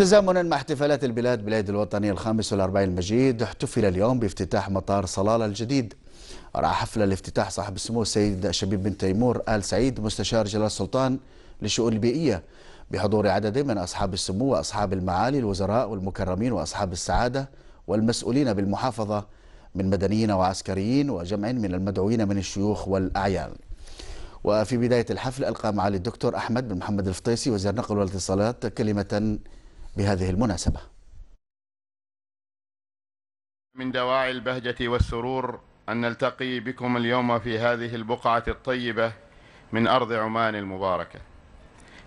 تزامنا مع احتفالات البلاد بالعيد الوطني الخامس والأربعين المجيد احتفل اليوم بافتتاح مطار صلالة الجديد رعى حفل الافتتاح صاحب السمو السيد شبيب بن تيمور آل سعيد مستشار جلال السلطان للشؤون البيئية بحضور عدد من أصحاب السمو وأصحاب المعالي الوزراء والمكرمين وأصحاب السعادة والمسؤولين بالمحافظة من مدنيين وعسكريين وجمع من المدعوين من الشيوخ والأعيان وفي بداية الحفل ألقى معالي الدكتور أحمد بن محمد الفطيسي وزير نقل والاتصالات كلمة بهذه المناسبة من دواعي البهجة والسرور أن نلتقي بكم اليوم في هذه البقعة الطيبة من أرض عمان المباركة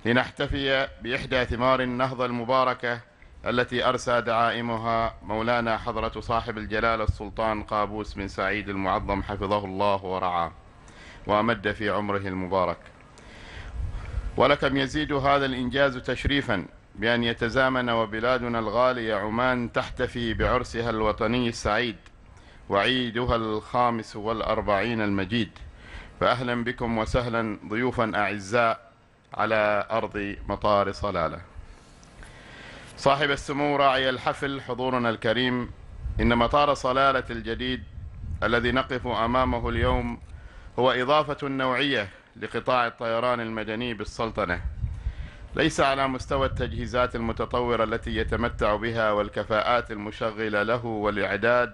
لنحتفي بإحدى ثمار النهضة المباركة التي أرسى دعائمها مولانا حضرة صاحب الجلالة السلطان قابوس بن سعيد المعظم حفظه الله ورعاه وأمد في عمره المبارك ولكم يزيد هذا الإنجاز تشريفا بأن يتزامن وبلادنا الغالية عمان تحتفي بعرسها الوطني السعيد وعيدها الخامس والأربعين المجيد فأهلا بكم وسهلا ضيوفا أعزاء على أرض مطار صلالة صاحب السمو راعي الحفل حضورنا الكريم إن مطار صلالة الجديد الذي نقف أمامه اليوم هو إضافة نوعية لقطاع الطيران المدني بالسلطنة ليس على مستوى التجهيزات المتطورة التي يتمتع بها والكفاءات المشغلة له والإعداد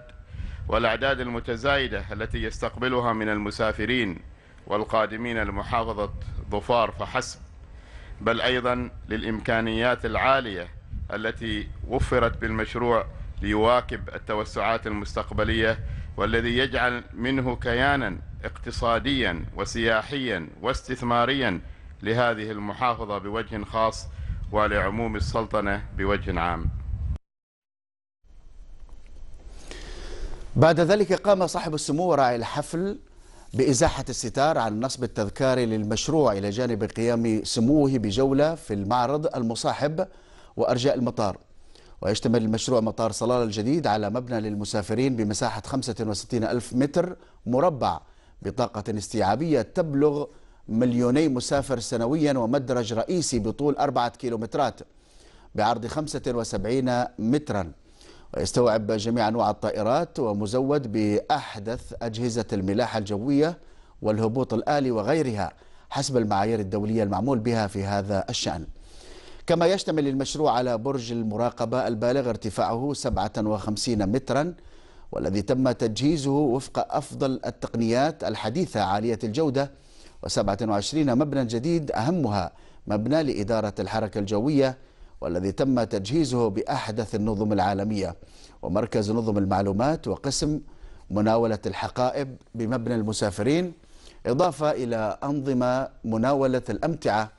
والأعداد المتزايدة التي يستقبلها من المسافرين والقادمين لمحافظة ظفار فحسب بل أيضا للإمكانيات العالية التي وفرت بالمشروع ليواكب التوسعات المستقبلية والذي يجعل منه كيانا اقتصاديا وسياحيا واستثماريا لهذه المحافظة بوجه خاص ولعموم السلطنة بوجه عام بعد ذلك قام صاحب السمو راعي الحفل بإزاحة الستار عن النصب التذكاري للمشروع إلى جانب قيام سموه بجولة في المعرض المصاحب وأرجاء المطار ويشتمل المشروع مطار صلالة الجديد على مبنى للمسافرين بمساحة 65 ألف متر مربع بطاقة استيعابية تبلغ مليوني مسافر سنويا ومدرج رئيسي بطول أربعة كيلومترات بعرض 75 مترا ويستوعب جميع أنواع الطائرات ومزود بأحدث أجهزة الملاحة الجوية والهبوط الآلي وغيرها حسب المعايير الدولية المعمول بها في هذا الشأن كما يشتمل المشروع على برج المراقبة البالغ ارتفاعه 57 مترا والذي تم تجهيزه وفق أفضل التقنيات الحديثة عالية الجودة و27 مبنى جديد أهمها مبنى لإدارة الحركة الجوية والذي تم تجهيزه بأحدث النظم العالمية ومركز نظم المعلومات وقسم مناولة الحقائب بمبنى المسافرين إضافة إلى أنظمة مناولة الأمتعة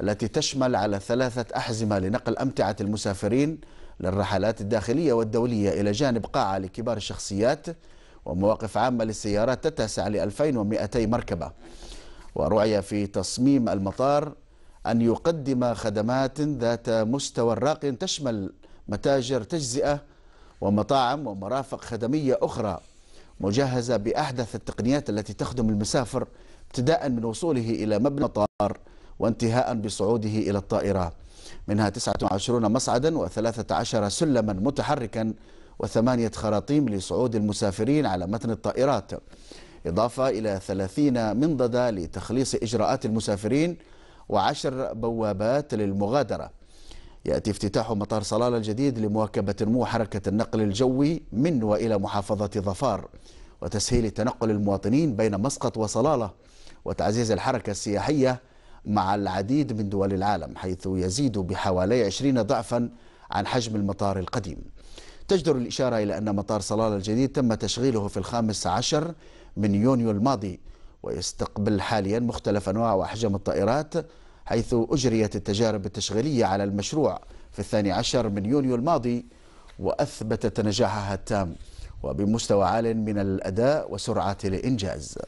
التي تشمل على ثلاثة أحزمة لنقل أمتعة المسافرين للرحلات الداخلية والدولية إلى جانب قاعة لكبار الشخصيات ومواقف عامة للسيارات تتسع ل 2200 مركبة ورعي في تصميم المطار أن يقدم خدمات ذات مستوى راق تشمل متاجر تجزئة ومطاعم ومرافق خدمية أخرى مجهزة بأحدث التقنيات التي تخدم المسافر ابتداء من وصوله إلى مبنى المطار وانتهاء بصعوده إلى الطائرة منها 29 مصعدا و13 سلما متحركا وثمانية خراطيم لصعود المسافرين على متن الطائرات إضافة إلى 30 منضدة لتخليص إجراءات المسافرين وعشر بوابات للمغادرة يأتي افتتاح مطار صلالة الجديد لمواكبة نمو حركة النقل الجوي من وإلى محافظة ظفار وتسهيل تنقل المواطنين بين مسقط وصلالة وتعزيز الحركة السياحية مع العديد من دول العالم حيث يزيد بحوالي 20 ضعفا عن حجم المطار القديم تجدر الإشارة إلى أن مطار صلالة الجديد تم تشغيله في الخامس عشر من يونيو الماضي ويستقبل حاليا مختلف أنواع وأحجام الطائرات حيث أجريت التجارب التشغيلية على المشروع في الثاني عشر من يونيو الماضي وأثبتت نجاحها التام وبمستوى عال من الأداء وسرعة الإنجاز